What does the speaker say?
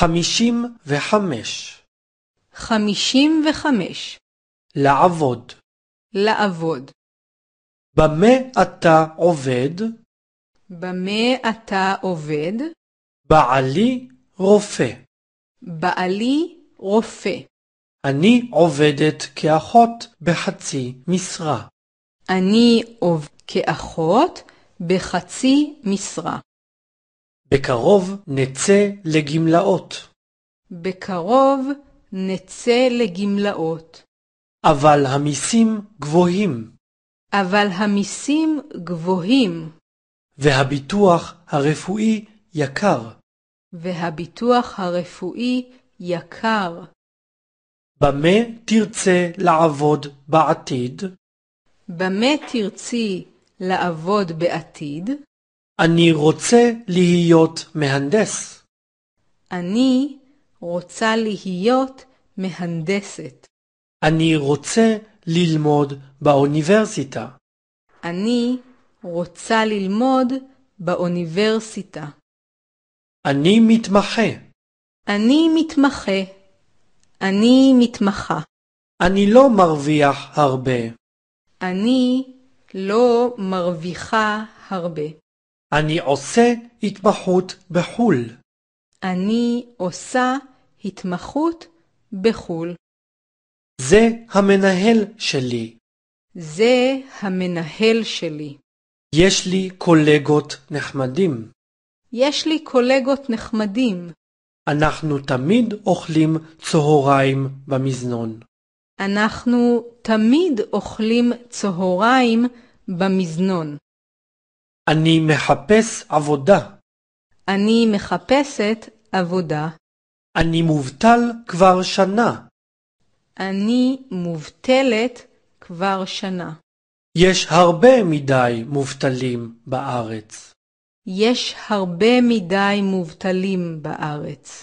חמישים וחמש. חמישים וחמש. לעבוד. לעבוד. במה אתה עובד? במה אתה עובד? בעלי רופא. בעלי רופא. אני עובדת כאחות בחצי משרה. אני עובד כאחות בחצי משרה. בקרוב נצא לגמלאות. בקרוב נצא לגמלאות. אבל המיסים גבוהים. אבל המיסים גבוהים. והביטוח הרפואי יקר. והביטוח הרפואי יקר. במה תרצה לעבוד בעתיד? במה תרצי לעבוד בעתיד? אני רוצה להיות מהנדס. אני רוצה להיות מהנדסת. אני רוצה ללמוד באוניברסיטה. אני רוצה ללמוד באוניברסיטה. אני מתמחה. אני מתמחה. אני מתמחה. אני לא מרוויח הרבה. אני לא מרוויחה הרבה. אני עושה התמחות בחו"ל. אני עושה התמחות בחו"ל. זה המנהל שלי. זה המנהל שלי. יש לי קולגות נחמדים. יש לי קולגות נחמדים. אנחנו תמיד אוכלים צהריים במזנון. אנחנו תמיד אוכלים צהריים במזנון. אני מחפש עבודה. אני מחפשת עבודה. אני מובטל כבר שנה. אני מובטלת כבר שנה. יש הרבה מדי מובטלים בארץ. יש הרבה מדי מובטלים בארץ.